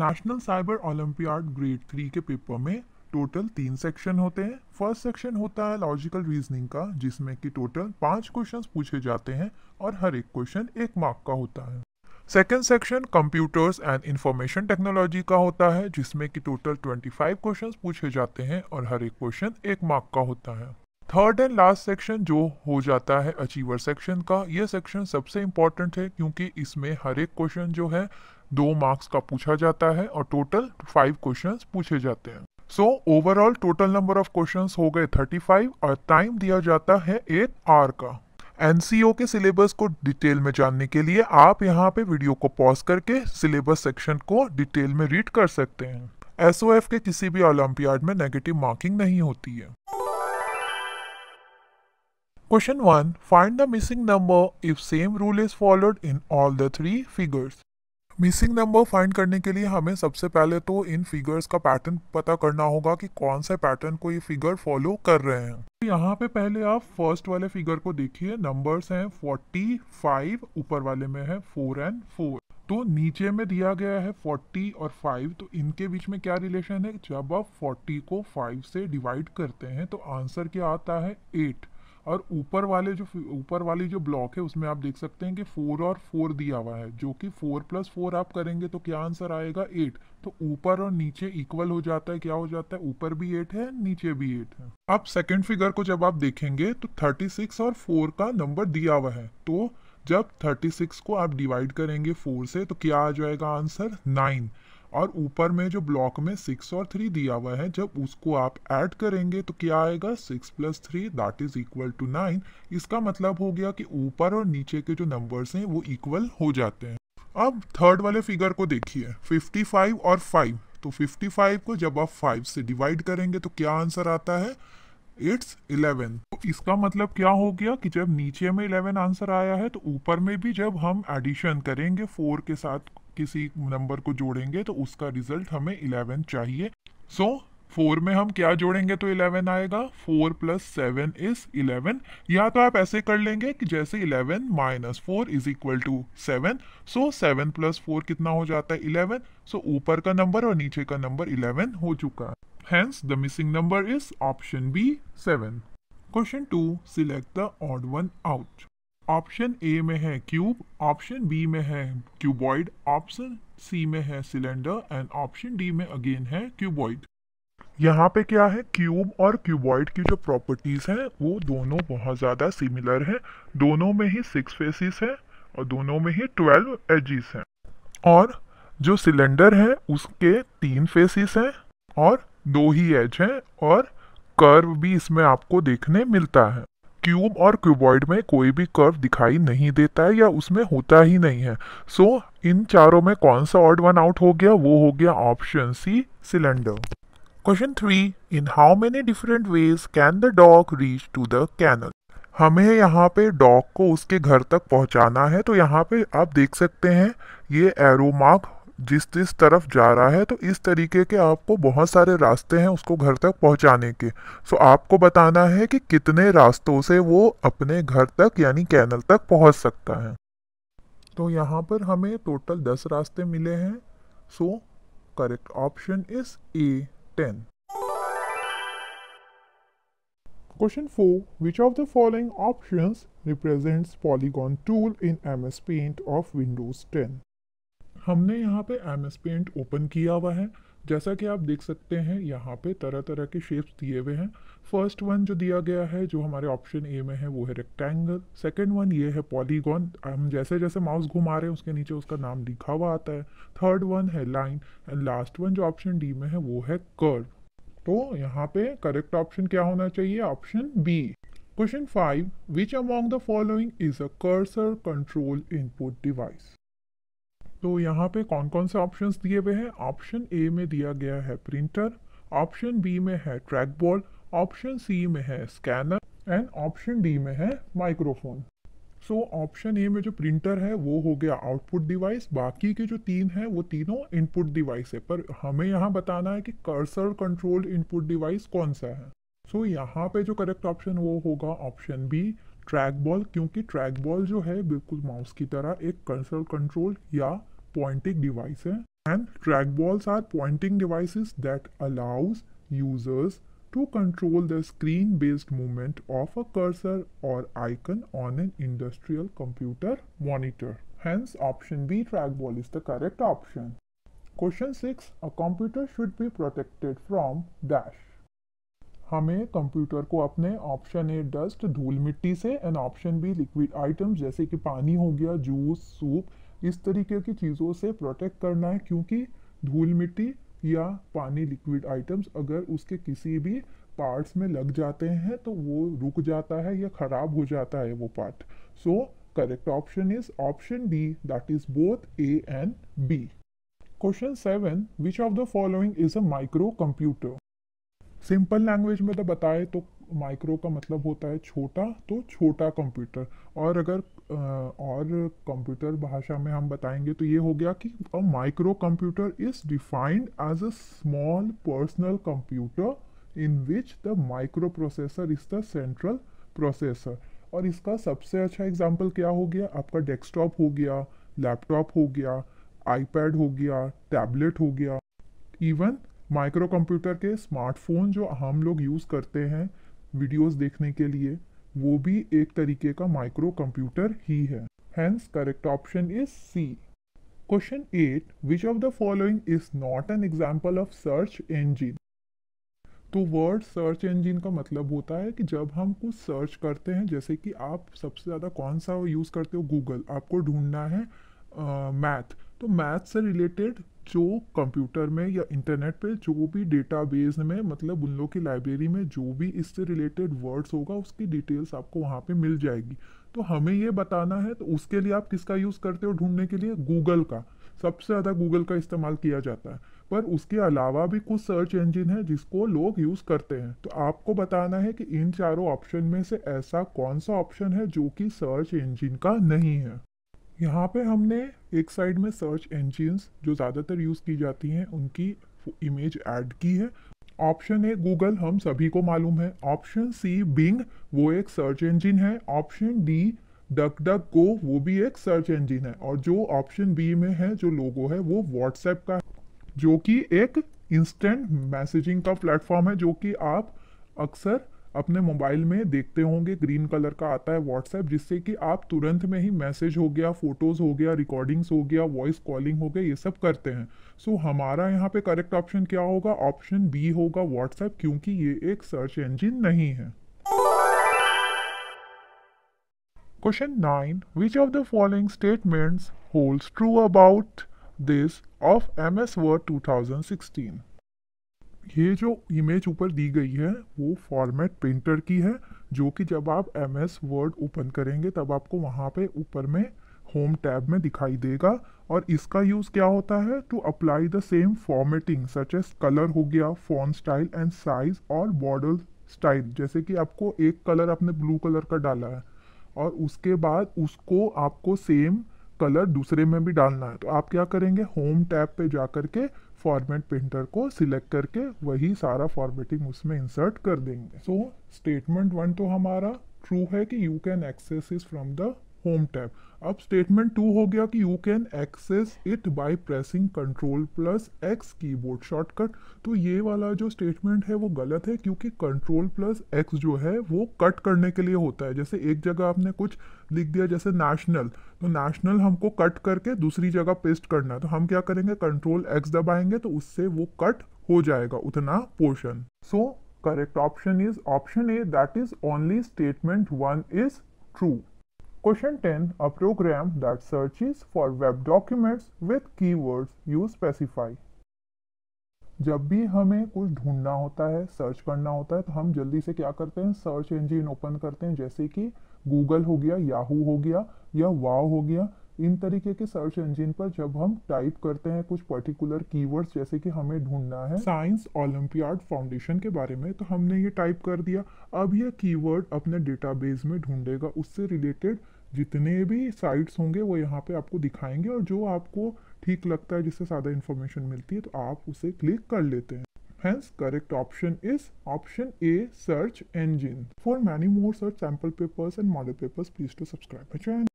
National Cyber Olympiad grade three के paper में total तीन सेक्शन होते हैं फर्स्ट सेक्शन होता है लॉजिकल रीजनिंग का जिसमें कि टोटल पांच क्वेश्चंस पूछे जाते हैं और हर एक क्वेश्चन एक मार्क का होता है second section computers and information technology का होता है जिसमें कि टोटल 25 क्वेश्चंस पूछे जाते हैं और हर एक क्वेश्चन एक मार्क का होता है थर्ड एंड लास्ट सेक्शन जो हो जाता है अचीवर सेक्शन का यह सेक्शन सबसे इम्पॉर्टेंट है क्योंकि इसमें हर एक क्वेश्चन जो है दो मार्क्स का पूछा जाता है और टोटल फाइव क्वेश्चन पूछे जाते हैं so overall total number of question हो गए थर्टी फाइव और टाइम दिया जाता है एट आर का एनसीओ के सिलेबस को डिटेल में जानने के लिए आप यहाँ पे वीडियो को पॉज करके सिलेबस सेक्शन को डिटेल में रीड कर सकते हैं एसओएफ के किसी भी ओलम्पियाड में नेगेटिव मार्किंग नहीं होती है question one find the missing number if same rule is followed in all the three figures missing number find करने के लिए हमें सबसे पहले तो इन फिगर्स का पैटर्न पता करना होगा कि कौन से पैटर्न को ये फिगर फॉलो कर रहे हैं तो यहाँ पे पहले आप फर्स्ट वाले फिगर को देखिए नंबर्स हैं 45 ऊपर वाले में है 4 एंड 4 तो नीचे में दिया गया है 40 और 5 तो इनके बीच में क्या रिलेशन है जब आप 40 को 5 से डिवाइड करते हैं तो आंसर क्या आता है 8 और ऊपर वाले जो ऊपर वाली जो ब्लॉक है उसमें आप देख सकते हैं कि फोर और फोर दिया हुआ है जो कि फोर प्लस फोर आप करेंगे तो क्या आंसर आएगा एट तो ऊपर और नीचे इक्वल हो जाता है क्या हो जाता है ऊपर भी एट है नीचे भी एट है अब सेकेंड फिगर को जब आप देखेंगे तो थर्टी सिक्स और फोर का नंबर दिया हुआ है तो जब थर्टी सिक्स को आप डिवाइड करेंगे फोर से तो क्या आ जाएगा आंसर नाइन और ऊपर में जो ब्लॉक में सिक्स और थ्री दिया हुआ है जब उसको आप ऐड करेंगे तो क्या आएगा six plus three that is equal to nine इसका मतलब हो गया कि ऊपर और नीचे के जो नंबर्स हैं वो इक्वल हो जाते हैं अब थर्ड वाले फिगर को देखिए 55 और 5 तो 55 को जब आप 5 से डिवाइड करेंगे तो क्या आंसर आता है इट्स 11 तो इसका मतलब क्या हो गया कि जब नीचे में 11 आंसर आया है तो ऊपर में भी जब हम एडिशन करेंगे 4 के साथ किसी नंबर को जोड़ेंगे तो उसका रिजल्ट हमें इलेवन चाहिए सो so, फोर में हम क्या जोड़ेंगे तो इलेवन आएगा four plus seven is eleven या तो आप ऐसे कर लेंगे कि जैसे eleven minus four is equal to seven so seven plus four कितना हो जाता है इलेवन सो ऊपर का नंबर और नीचे का नंबर इलेवन हो चुका है hence the missing number is option B seven question two select the odd one out option A में है क्यूब ऑप्शन बी में है क्यूबॉइड ऑप्शन सी में है सिलेंडर एंड ऑप्शन डी में अगेन है क्यूबॉइड यहाँ पे क्या है क्यूब और क्यूबॉइड की जो प्रॉपर्टीज हैं वो दोनों बहुत ज़्यादा सिमिलर हैं दोनों में ही सिक्स फेसिस हैं और दोनों में ही ट्वेल्व एजिस हैं और जो सिलेंडर है उसके तीन फेसिस हैं और दो ही एज हैं और कर्व भी इसमें आपको देखने मिलता है क्यूब और क्यूबॉइड में कोई भी कर्व दिखाई नहीं देता है या उसमें होता ही नहीं है सो so, इन चारों में कौन सा ऑर्ड वन आउट हो गया वो हो गया option C cylinder question three in how many different ways can the dog reach to the canal हमें यहाँ पे डॉग को उसके घर तक पहुँचाना है तो यहाँ पे आप देख सकते हैं ये एरो मार्क जिस जिस तरफ जा रहा है तो इस तरीके के आपको बहुत सारे रास्ते हैं उसको घर तक पहुंचाने के सो आपको बताना है कि कितने रास्तों से वो अपने घर तक यानी कैनल तक पहुंच सकता है तो यहाँ पर हमें टोटल दस रास्ते मिले हैं so correct option is A ten four which Which the following option represent represents tool in M S Paint of Windows ten हमने यहाँ पे एम एस पेंट ओपन किया हुआ है जैसा कि आप देख सकते हैं यहाँ पे तरह तरह के शेप्स दिए हुए हैं फर्स्ट वन जो दिया गया है जो हमारे ऑप्शन ए में है वो है रेक्टेंगल सेकेंड वन ये है पॉलीगॉन हम जैसे जैसे माउस घुमा रहे हैं उसके नीचे उसका नाम लिखा हुआ आता है थर्ड वन है लाइन एंड लास्ट वन जो ऑप्शन डी में है वो है कर्व तो यहाँ पे करेक्ट ऑप्शन क्या होना चाहिए option B question five which among the following is a cursor control input device तो यहाँ पे कौन कौन से ऑप्शंस दिए हुए हैं ऑप्शन ए में दिया गया है प्रिंटर ऑप्शन बी में है ट्रैक बॉल ऑप्शन सी में है स्कैनर एंड ऑप्शन डी में है माइक्रोफोन सो ऑप्शन ए में जो प्रिंटर है वो हो गया आउटपुट डिवाइस बाकी के जो तीन है वो तीनों इनपुट डिवाइस है पर हमें यहाँ बताना है कि कर्सर कंट्रोल इनपुट डिवाइस कौन सा है सो so, यहाँ पे जो करेक्ट ऑप्शन वो होगा ऑप्शन बी ट्रैक बॉल क्योंकि ट्रैक बॉल जो है बिल्कुल माउस की तरह एक कर्सर कंट्रोल या पॉइंटिंग डिवाइस है and track balls are pointing devices that allows users to control the screen based movement of a cursor or icon on an industrial computer monitor. Hence, option B trackball is the correct option. Question 6 A computer should be protected from dash. हमें computer को अपने option A dust धूल मिट्टी से and option B liquid items जैसे कि पानी हो गया जूस सूप इस तरीके की चीज़ों से प्रोटेक्ट करना है क्योंकि धूल मिट्टी या पानी लिक्विड आइटम्स अगर उसके किसी भी पार्ट्स में लग जाते हैं तो वो रुक जाता है या ख़राब हो जाता है वो part so correct option is option D that is both A and B seven which of the following is a micro computer simple language में तो बताए तो माइक्रो का मतलब होता है छोटा तो छोटा कंप्यूटर और अगर और कंप्यूटर भाषा में हम बताएंगे तो ये हो गया कि a micro computer is defined as a small personal computer in which the micro processor is the central processor और इसका सबसे अच्छा एग्जाम्पल क्या हो गया आपका डेस्कटॉप हो गया लैपटॉप हो गया आईपैड हो गया टैबलेट हो गया इवन माइक्रो कंप्यूटर के स्मार्टफोन जो हम लोग यूज़ करते हैं वीडियोस देखने के लिए वो भी एक तरीके का माइक्रो कंप्यूटर ही है hence correct option is C question eight which of the following is not an example of search engine तो वर्ड सर्च इंजिन का मतलब होता है कि जब हम कुछ सर्च करते हैं जैसे कि आप सबसे ज़्यादा कौन सा यूज़ करते हो गूगल आपको ढूंढना है मैथ uh, तो मैथ से रिलेटेड जो कंप्यूटर में या इंटरनेट पे जो भी डेटाबेस में मतलब उन लोग की लाइब्रेरी में जो भी इससे रिलेटेड वर्ड्स होगा उसकी डिटेल्स आपको वहाँ पे मिल जाएगी तो हमें ये बताना है तो उसके लिए आप किसका यूज़ करते हो ढूंढने के लिए गूगल का सबसे ज़्यादा गूगल का इस्तेमाल किया जाता है पर उसके अलावा भी कुछ सर्च इंजिन है जिसको लोग यूज़ करते हैं तो आपको बताना है कि इन चारों ऑप्शन में से ऐसा कौन सा ऑप्शन है जो कि सर्च इंजिन का नहीं है यहाँ पे हमने एक साइड में सर्च इंजिन्स जो ज़्यादातर यूज़ की जाती हैं उनकी इमेज ऐड की है ऑप्शन ए गूगल हम सभी को मालूम है ऑप्शन सी बिंग वो एक सर्च इंजिन है option D Duck Duck Go वो भी एक सर्च इंजिन है और जो ऑप्शन बी में है जो लोगो है वो व्हाट्सएप का जो कि एक इंस्टेंट मैसेजिंग का प्लेटफॉर्म है जो कि आप अक्सर अपने मोबाइल में देखते होंगे ग्रीन कलर का आता है व्हाट्सएप जिससे कि आप तुरंत में ही मैसेज हो गया फोटोज़ हो गया रिकॉर्डिंग्स हो गया वॉइस कॉलिंग हो गया ये सब करते हैं सो so, हमारा यहाँ पे करेक्ट ऑप्शन क्या होगा ऑप्शन बी होगा व्हाट्सएप क्योंकि ये एक सर्च इंजिन नहीं है question Question 9. Which of the following statements holds true about this of MS Word 2016? ये जो इमेज ऊपर दी गई है वो फॉर्मेट प्रिंटर की है जो कि जब आप एम एस वर्ड ओपन करेंगे तब आपको वहाँ पे ऊपर में होम टैब में दिखाई देगा और इसका यूज़ क्या होता है to apply the same formatting such as colour हो गया फोन स्टाइल एंड साइज और बॉर्डर स्टाइल जैसे कि आपको एक कलर आपने ब्लू कलर का डाला है और उसके बाद उसको आपको सेम कलर दूसरे में भी डालना है तो आप क्या करेंगे होम टैब पे जा कर के फॉर्मेट पेंटर को सिलेक्ट करके वही सारा फॉर्मेटिंग उसमें इंसर्ट कर देंगे सो स्टेटमेंट वन तो हमारा ट्रू है कि you can access is from the home tab अब स्टेटमेंट टू हो गया कि you can access it by pressing control plus X keyboard shortcut तो ये वाला जो स्टेटमेंट है वो गलत है क्योंकि कंट्रोल प्लस एक्स जो है वो कट करने के लिए होता है जैसे एक जगह आपने कुछ लिख दिया जैसे नेशनल तो नेशनल हमको कट करके दूसरी जगह पेस्ट करना है तो हम क्या करेंगे कंट्रोल एक्स दबाएंगे तो उससे वो कट हो जाएगा उतना portion so correct option is option A that is only statement one is true Question 10. A program that searches for web documents with keywords you specify. जब भी हमें कुछ ढूंढना होता है सर्च करना होता है तो हम जल्दी से क्या करते हैं सर्च इंजिन ओपन करते हैं जैसे कि गूगल हो गया याहू हो गया या वाव हो गया इन तरीके के सर्च इंजिन पर जब हम टाइप करते हैं कुछ पर्टिकुलर कीवर्ड्स जैसे कि हमें ढूंढना है साइंस ओलम्पियाड फाउंडेशन के बारे में तो हमने ये टाइप कर दिया अब यह कीवर्ड अपने डेटाबेस में ढूंढेगा उससे रिलेटेड जितने भी साइट्स होंगे वो यहाँ पे आपको दिखाएंगे और जो आपको ठीक लगता है जिससे ज़्यादा इन्फॉर्मेशन मिलती है तो आप उसे क्लिक कर लेते हैं hence correct option is option A search engine for many more search sample papers and model papers please to subscribe